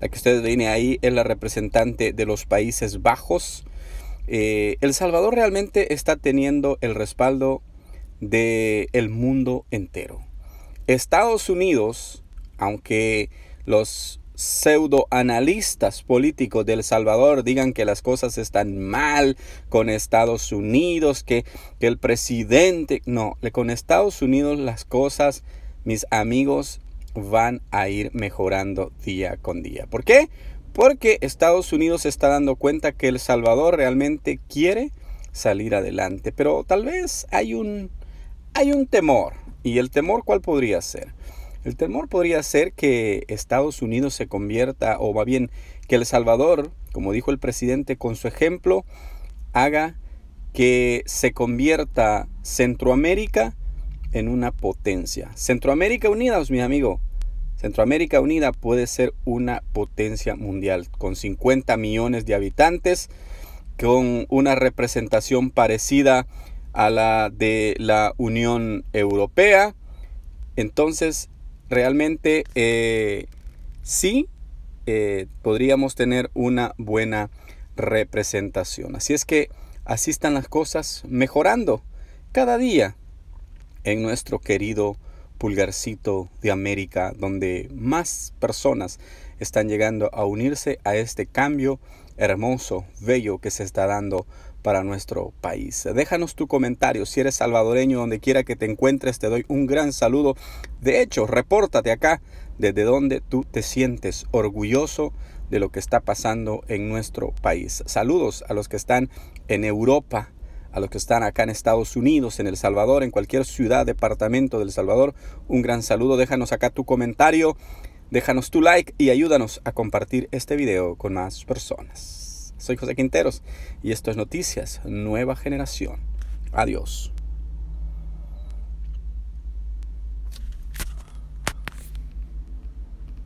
La que ustedes viene ahí es la representante de los Países Bajos. Eh, el Salvador realmente está teniendo el respaldo del el mundo entero. Estados Unidos, aunque los pseudoanalistas políticos del Salvador digan que las cosas están mal con Estados Unidos, que, que el presidente... No, con Estados Unidos las cosas, mis amigos, van a ir mejorando día con día. ¿Por qué? Porque Estados Unidos se está dando cuenta que El Salvador realmente quiere salir adelante, pero tal vez hay un, hay un temor. ¿Y el temor cuál podría ser? El temor podría ser que Estados Unidos se convierta, o va bien, que El Salvador, como dijo el presidente con su ejemplo, haga que se convierta Centroamérica en una potencia. Centroamérica unidos mi amigo Centroamérica Unida puede ser una potencia mundial con 50 millones de habitantes, con una representación parecida a la de la Unión Europea. Entonces, realmente eh, sí eh, podríamos tener una buena representación. Así es que así están las cosas mejorando cada día en nuestro querido pulgarcito de América, donde más personas están llegando a unirse a este cambio hermoso, bello que se está dando para nuestro país. Déjanos tu comentario. Si eres salvadoreño, donde quiera que te encuentres, te doy un gran saludo. De hecho, repórtate acá desde donde tú te sientes orgulloso de lo que está pasando en nuestro país. Saludos a los que están en Europa, a los que están acá en Estados Unidos, en El Salvador, en cualquier ciudad, departamento del Salvador. Un gran saludo, déjanos acá tu comentario, déjanos tu like y ayúdanos a compartir este video con más personas. Soy José Quinteros y esto es Noticias Nueva Generación. Adiós.